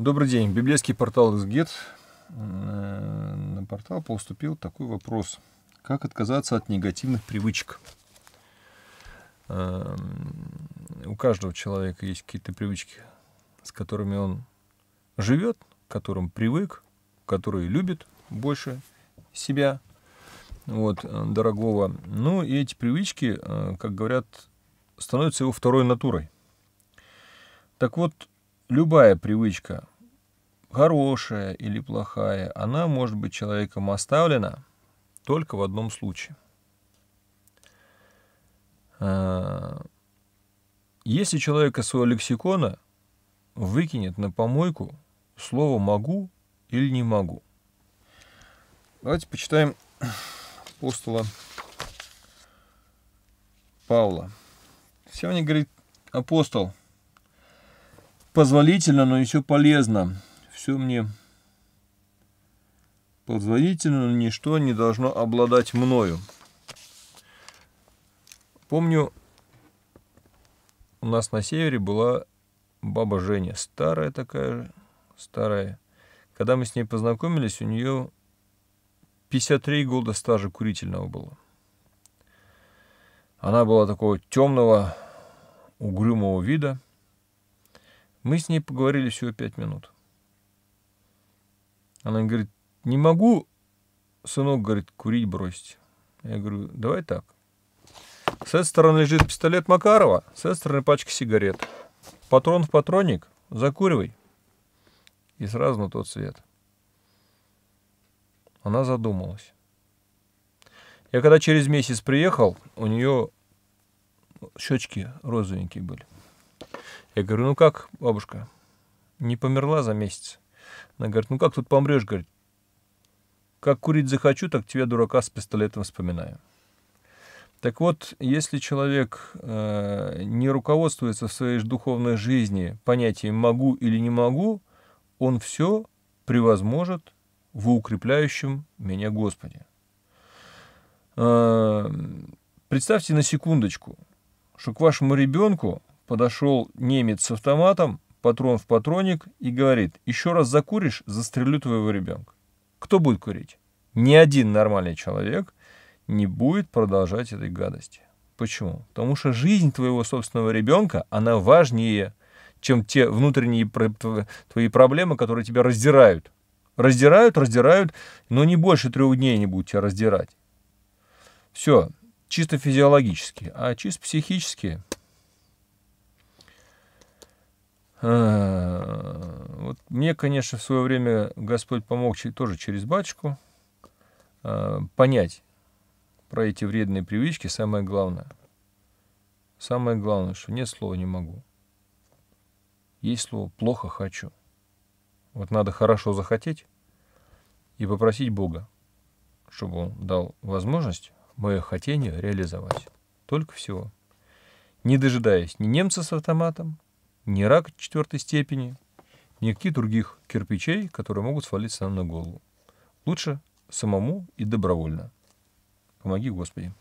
Добрый день. Библейский портал «Изгет». Э, на портал поступил такой вопрос. Как отказаться от негативных привычек? Эм, у каждого человека есть какие-то привычки, с которыми он живет, к которым привык, которые любит больше себя, вот, э, дорогого. Ну, и эти привычки, э, как говорят, становятся его второй натурой. Так вот, любая привычка, хорошая или плохая, она может быть человеком оставлена только в одном случае. А, если человек из своего лексикона выкинет на помойку слово «могу» или «не могу». Давайте почитаем апостола Павла. Сегодня говорит апостол, позволительно, но еще полезно все мне позволительно, но ничто не должно обладать мною. Помню, у нас на севере была баба Женя, старая такая, старая. Когда мы с ней познакомились, у нее 53 года стажа курительного было. Она была такого темного, угрюмого вида. Мы с ней поговорили всего пять минут. Она говорит, не могу, сынок, говорит, курить бросить. Я говорю, давай так. С этой стороны лежит пистолет Макарова, с этой стороны пачка сигарет. Патрон в патронник, закуривай. И сразу на тот свет. Она задумалась. Я когда через месяц приехал, у нее щечки розовенькие были. Я говорю, ну как, бабушка, не померла за месяц? Она говорит, ну как тут помрешь, говорит, как курить захочу, так тебе дурака, с пистолетом вспоминаю. Так вот, если человек э, не руководствуется в своей духовной жизни понятием «могу» или «не могу», он все превозможет в укрепляющем меня Господе. Э, представьте на секундочку, что к вашему ребенку подошел немец с автоматом патрон в патроник и говорит, еще раз закуришь, застрелю твоего ребенка. Кто будет курить? Ни один нормальный человек не будет продолжать этой гадости. Почему? Потому что жизнь твоего собственного ребенка, она важнее, чем те внутренние твои проблемы, которые тебя раздирают. Раздирают, раздирают, но не больше трех дней не будут тебя раздирать. Все, чисто физиологически. А чисто психически А, вот мне, конечно, в свое время Господь помог тоже через батюшку а, понять про эти вредные привычки, самое главное. Самое главное, что нет слова не могу. Есть слово плохо хочу. Вот надо хорошо захотеть и попросить Бога, чтобы Он дал возможность мое хотение реализовать. Только всего. Не дожидаясь ни немца с автоматом, ни рак четвертой степени, ни никаких других кирпичей, которые могут свалиться нам на голову. Лучше самому и добровольно. Помоги, Господи.